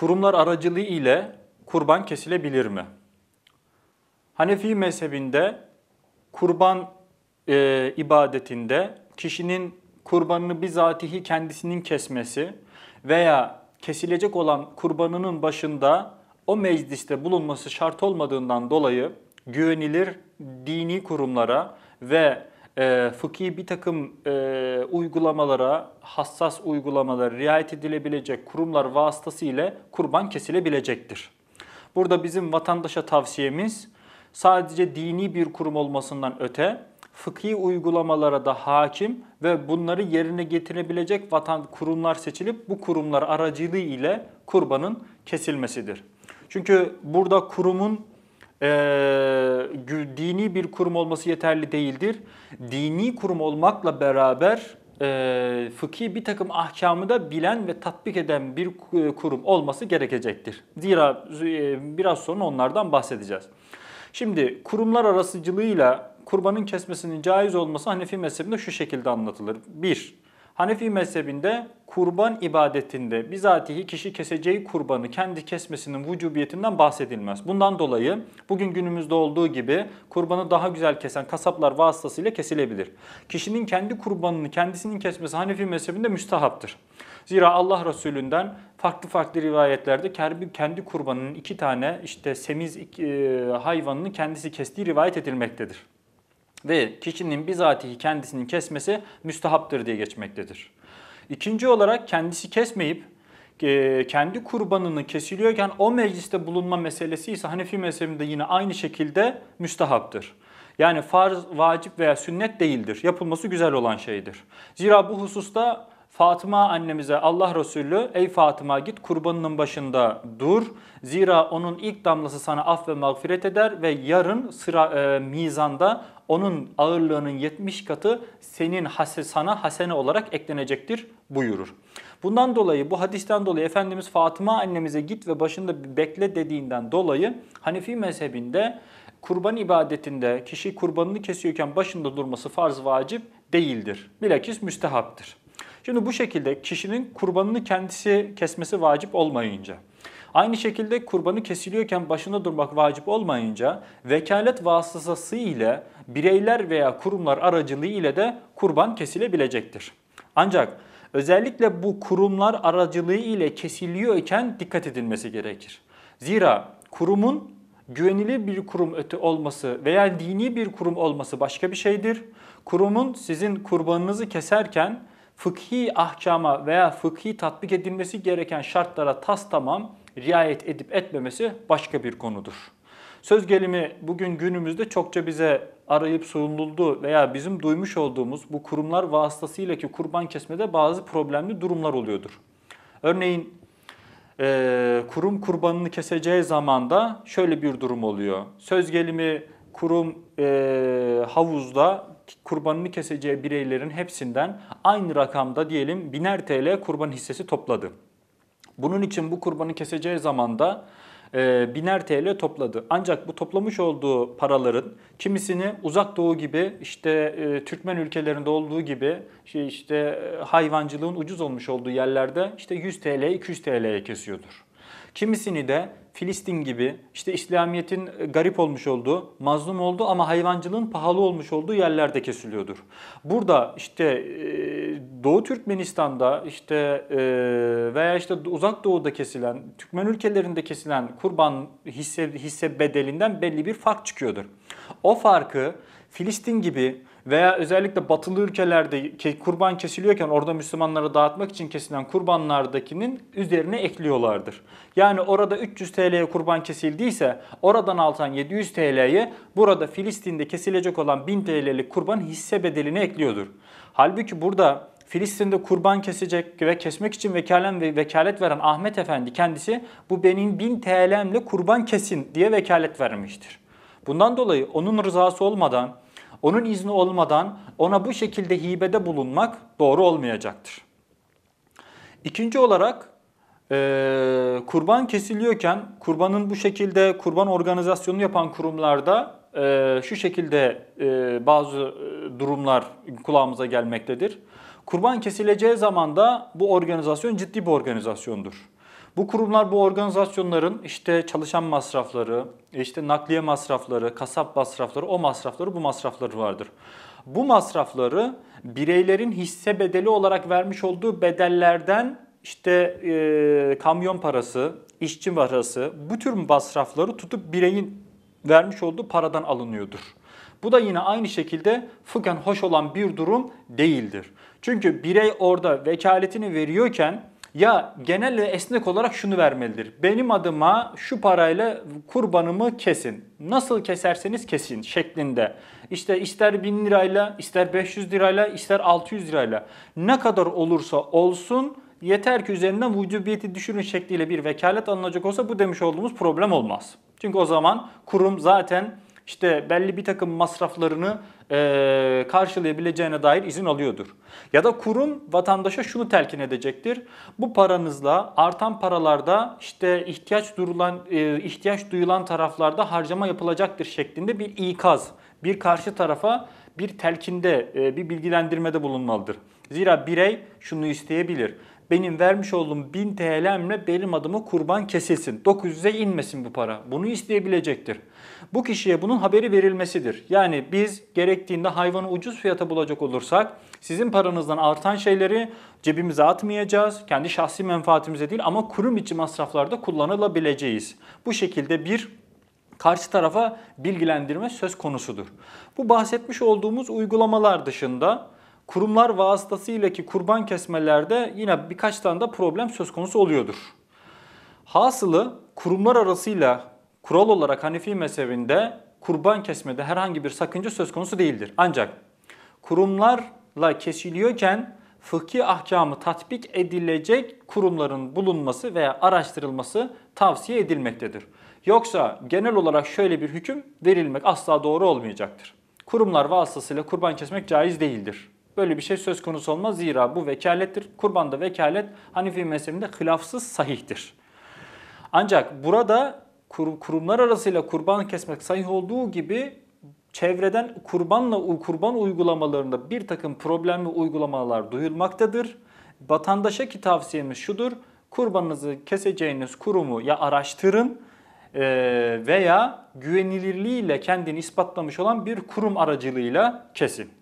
kurumlar aracılığı ile kurban kesilebilir mi? Hanefi mezhebinde kurban e, ibadetinde kişinin kurbanını bizatihi kendisinin kesmesi veya kesilecek olan kurbanının başında o mecliste bulunması şart olmadığından dolayı güvenilir dini kurumlara ve e, fıkhi bir takım e, uygulamalara, hassas uygulamalara riayet edilebilecek kurumlar vasıtasıyla kurban kesilebilecektir. Burada bizim vatandaşa tavsiyemiz sadece dini bir kurum olmasından öte fıkhi uygulamalara da hakim ve bunları yerine getirebilecek vatan kurumlar seçilip bu kurumlar aracılığı ile kurbanın kesilmesidir. Çünkü burada kurumun e, dini bir kurum olması yeterli değildir. Dini kurum olmakla beraber e, fıkhi bir takım ahkamı da bilen ve tatbik eden bir e, kurum olması gerekecektir. Zira e, biraz sonra onlardan bahsedeceğiz. Şimdi kurumlar arasıcılığıyla kurbanın kesmesinin caiz olması Hanefi mezhebinde şu şekilde anlatılır. 1- Hanefi mezhebinde kurban ibadetinde bizatihi kişi keseceği kurbanı kendi kesmesinin vücubiyetinden bahsedilmez. Bundan dolayı bugün günümüzde olduğu gibi kurbanı daha güzel kesen kasaplar vasıtasıyla kesilebilir. Kişinin kendi kurbanını kendisinin kesmesi Hanefi mezhebinde müstahaptır. Zira Allah Resulü'nden farklı farklı rivayetlerde kendi kurbanının iki tane işte semiz e, hayvanını kendisi kestiği rivayet edilmektedir ve kişinin bizatihi kendisinin kesmesi müstahaptır diye geçmektedir. İkinci olarak kendisi kesmeyip e, kendi kurbanını kesiliyorken o mecliste bulunma meselesi ise Hanefi mezhebinde yine aynı şekilde müstahaptır. Yani farz, vacip veya sünnet değildir. Yapılması güzel olan şeydir. Zira bu hususta Fatıma annemize Allah Resulü ey Fatıma git kurbanının başında dur. Zira onun ilk damlası sana af ve mağfiret eder ve yarın sıra e, mizanda onun ağırlığının 70 katı senin hase, sana hasene olarak eklenecektir buyurur. Bundan dolayı bu hadisten dolayı Efendimiz Fatıma annemize git ve başında bekle dediğinden dolayı Hanefi mezhebinde kurban ibadetinde kişi kurbanını kesiyorken başında durması farz vacip değildir. Bilakis müstehaptır. Şimdi bu şekilde kişinin kurbanını kendisi kesmesi vacip olmayınca, aynı şekilde kurbanı kesiliyorken başında durmak vacip olmayınca vekalet vasıtası ile bireyler veya kurumlar aracılığı ile de kurban kesilebilecektir. Ancak özellikle bu kurumlar aracılığı ile kesiliyorken dikkat edilmesi gerekir. Zira kurumun güvenilir bir kurum öte olması veya dini bir kurum olması başka bir şeydir. Kurumun sizin kurbanınızı keserken fıkhi ahkama veya fıkhi tatbik edilmesi gereken şartlara tas tamam riayet edip etmemesi başka bir konudur. Söz gelimi bugün günümüzde çokça bize arayıp sunuldu veya bizim duymuş olduğumuz bu kurumlar vasıtasıyla ki kurban kesmede bazı problemli durumlar oluyordur. Örneğin e, kurum kurbanını keseceği zamanda şöyle bir durum oluyor. Söz gelimi kurum e, havuzda kurbanını keseceği bireylerin hepsinden aynı rakamda diyelim biner TL kurban hissesi topladı. Bunun için bu kurbanı keseceği zamanda e, biner TL topladı. Ancak bu toplamış olduğu paraların kimisini uzak doğu gibi işte e, Türkmen ülkelerinde olduğu gibi şey, işte e, hayvancılığın ucuz olmuş olduğu yerlerde işte 100 TL 200 TL'ye kesiyordur. Kimisini de Filistin gibi işte İslamiyet'in e, garip olmuş olduğu, mazlum olduğu ama hayvancılığın pahalı olmuş olduğu yerlerde kesiliyordur. Burada işte e, Doğu Türkmenistan'da işte e, veya işte Uzak Doğu'da kesilen, Türkmen ülkelerinde kesilen kurban hisse, hisse bedelinden belli bir fark çıkıyordur. O farkı Filistin gibi veya özellikle batılı ülkelerde kurban kesiliyorken orada Müslümanlara dağıtmak için kesilen kurbanlardakinin üzerine ekliyorlardır. Yani orada 300 TL'ye kurban kesildiyse oradan altan 700 TL'ye burada Filistin'de kesilecek olan 1000 TL'lik kurban hisse bedelini ekliyordur. Halbuki burada Filistin'de kurban kesecek ve kesmek için vekalen ve vekalet veren Ahmet Efendi kendisi bu benim 1000 TL'mle kurban kesin diye vekalet vermiştir. Bundan dolayı onun rızası olmadan onun izni olmadan ona bu şekilde hibede bulunmak doğru olmayacaktır. İkinci olarak e, kurban kesiliyorken kurbanın bu şekilde kurban organizasyonu yapan kurumlarda e, şu şekilde e, bazı durumlar kulağımıza gelmektedir. Kurban kesileceği zaman da bu organizasyon ciddi bir organizasyondur. Bu kurumlar bu organizasyonların işte çalışan masrafları, işte nakliye masrafları, kasap masrafları, o masrafları, bu masrafları vardır. Bu masrafları bireylerin hisse bedeli olarak vermiş olduğu bedellerden işte e, kamyon parası, işçi parası bu tür masrafları tutup bireyin vermiş olduğu paradan alınıyordur. Bu da yine aynı şekilde fıkhen hoş olan bir durum değildir. Çünkü birey orada vekaletini veriyorken ya genel ve esnek olarak şunu vermelidir. Benim adıma şu parayla kurbanımı kesin. Nasıl keserseniz kesin şeklinde. İşte ister 1000 lirayla, ister 500 lirayla, ister 600 lirayla. Ne kadar olursa olsun yeter ki üzerinden vücubiyeti düşürün şekliyle bir vekalet alınacak olsa bu demiş olduğumuz problem olmaz. Çünkü o zaman kurum zaten işte belli bir takım masraflarını e, karşılayabileceğine dair izin alıyordur. Ya da kurum vatandaşa şunu telkin edecektir. Bu paranızla artan paralarda işte ihtiyaç durulan e, ihtiyaç duyulan taraflarda harcama yapılacaktır şeklinde bir ikaz, bir karşı tarafa bir telkinde, e, bir bilgilendirmede bulunmalıdır. Zira birey şunu isteyebilir benim vermiş olduğum 1000 TL'mle benim adımı kurban kesilsin. 900'e inmesin bu para. Bunu isteyebilecektir. Bu kişiye bunun haberi verilmesidir. Yani biz gerektiğinde hayvanı ucuz fiyata bulacak olursak sizin paranızdan artan şeyleri cebimize atmayacağız. Kendi şahsi menfaatimize değil ama kurum içi masraflarda kullanılabileceğiz. Bu şekilde bir karşı tarafa bilgilendirme söz konusudur. Bu bahsetmiş olduğumuz uygulamalar dışında kurumlar vasıtasıyla ki kurban kesmelerde yine birkaç tane de problem söz konusu oluyordur. Hasılı kurumlar arasıyla kural olarak Hanefi mezhebinde kurban kesmede herhangi bir sakınca söz konusu değildir. Ancak kurumlarla kesiliyorken fıkhi ahkamı tatbik edilecek kurumların bulunması veya araştırılması tavsiye edilmektedir. Yoksa genel olarak şöyle bir hüküm verilmek asla doğru olmayacaktır. Kurumlar vasıtasıyla kurban kesmek caiz değildir. Böyle bir şey söz konusu olmaz. Zira bu vekalettir. Kurbanda vekalet Hanefi mezhebinde hilafsız sahihtir. Ancak burada kurumlar arasıyla kurban kesmek sahih olduğu gibi çevreden kurbanla kurban uygulamalarında bir takım problemli uygulamalar duyulmaktadır. Vatandaşa ki tavsiyemiz şudur. Kurbanınızı keseceğiniz kurumu ya araştırın e, veya güvenilirliğiyle kendini ispatlamış olan bir kurum aracılığıyla kesin.